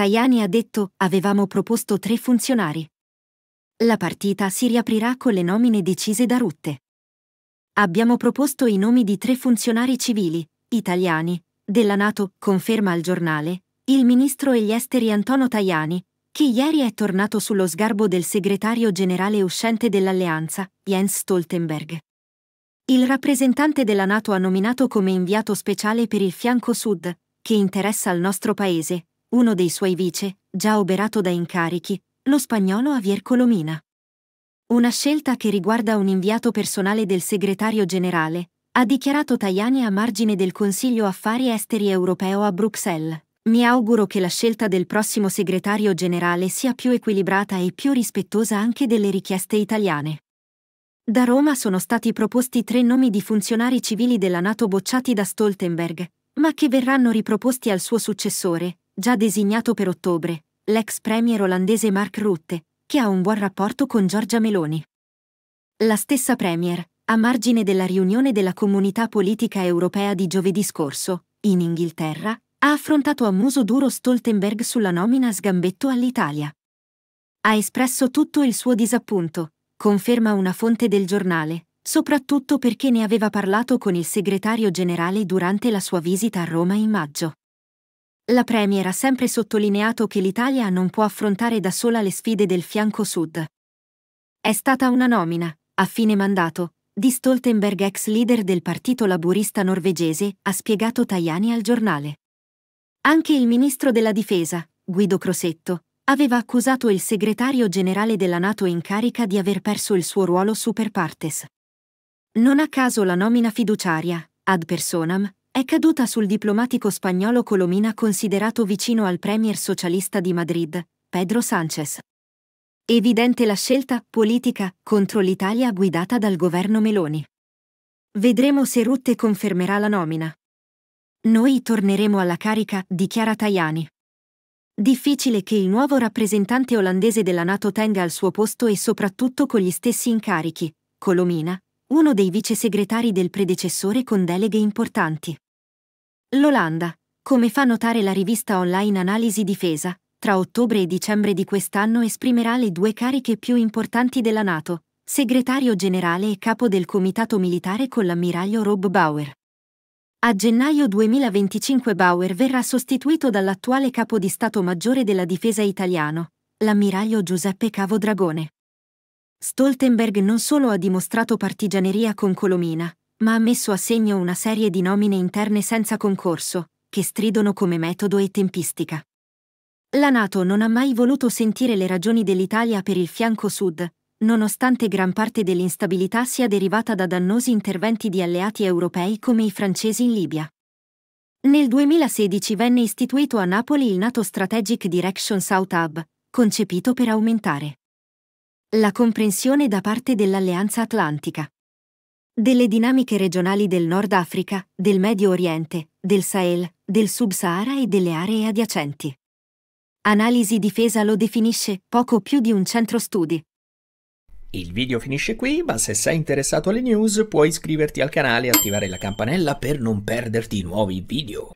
Tajani ha detto avevamo proposto tre funzionari. La partita si riaprirà con le nomine decise da Rutte. Abbiamo proposto i nomi di tre funzionari civili, italiani, della Nato, conferma al giornale, il ministro degli esteri Antonio Tajani, che ieri è tornato sullo sgarbo del segretario generale uscente dell'alleanza, Jens Stoltenberg. Il rappresentante della Nato ha nominato come inviato speciale per il fianco sud, che interessa al nostro paese, uno dei suoi vice, già oberato da incarichi, lo spagnolo Javier Colomina. Una scelta che riguarda un inviato personale del segretario generale, ha dichiarato Tajani a margine del Consiglio Affari Esteri Europeo a Bruxelles. Mi auguro che la scelta del prossimo segretario generale sia più equilibrata e più rispettosa anche delle richieste italiane. Da Roma sono stati proposti tre nomi di funzionari civili della Nato bocciati da Stoltenberg, ma che verranno riproposti al suo successore, già designato per ottobre, l'ex premier olandese Mark Rutte, che ha un buon rapporto con Giorgia Meloni. La stessa premier, a margine della riunione della Comunità Politica Europea di giovedì scorso, in Inghilterra, ha affrontato a muso duro Stoltenberg sulla nomina a sgambetto all'Italia. Ha espresso tutto il suo disappunto, conferma una fonte del giornale, soprattutto perché ne aveva parlato con il segretario generale durante la sua visita a Roma in maggio. La Premier ha sempre sottolineato che l'Italia non può affrontare da sola le sfide del fianco sud. È stata una nomina, a fine mandato, di Stoltenberg, ex leader del partito laburista norvegese, ha spiegato Tajani al giornale. Anche il ministro della difesa, Guido Crosetto, aveva accusato il segretario generale della Nato in carica di aver perso il suo ruolo super partes. Non a caso la nomina fiduciaria, ad personam, è caduta sul diplomatico spagnolo Colomina considerato vicino al premier socialista di Madrid, Pedro Sánchez. Evidente la scelta politica contro l'Italia guidata dal governo Meloni. Vedremo se Rutte confermerà la nomina. Noi torneremo alla carica, dichiara Tajani. Difficile che il nuovo rappresentante olandese della Nato tenga al suo posto e soprattutto con gli stessi incarichi, Colomina, uno dei vice segretari del predecessore con deleghe importanti. L'Olanda, come fa notare la rivista online Analisi Difesa, tra ottobre e dicembre di quest'anno esprimerà le due cariche più importanti della Nato, segretario generale e capo del comitato militare con l'ammiraglio Rob Bauer. A gennaio 2025 Bauer verrà sostituito dall'attuale capo di Stato Maggiore della Difesa italiano, l'ammiraglio Giuseppe Cavo Dragone. Stoltenberg non solo ha dimostrato partigianeria con Colomina, ma ha messo a segno una serie di nomine interne senza concorso, che stridono come metodo e tempistica. La Nato non ha mai voluto sentire le ragioni dell'Italia per il fianco sud, nonostante gran parte dell'instabilità sia derivata da dannosi interventi di alleati europei come i francesi in Libia. Nel 2016 venne istituito a Napoli il NATO Strategic Direction South Hub, concepito per aumentare la comprensione da parte dell'Alleanza Atlantica delle dinamiche regionali del Nord Africa, del Medio Oriente, del Sahel, del Sub-Sahara e delle aree adiacenti. Analisi Difesa lo definisce poco più di un centro studi. Il video finisce qui, ma se sei interessato alle news puoi iscriverti al canale e attivare la campanella per non perderti nuovi video.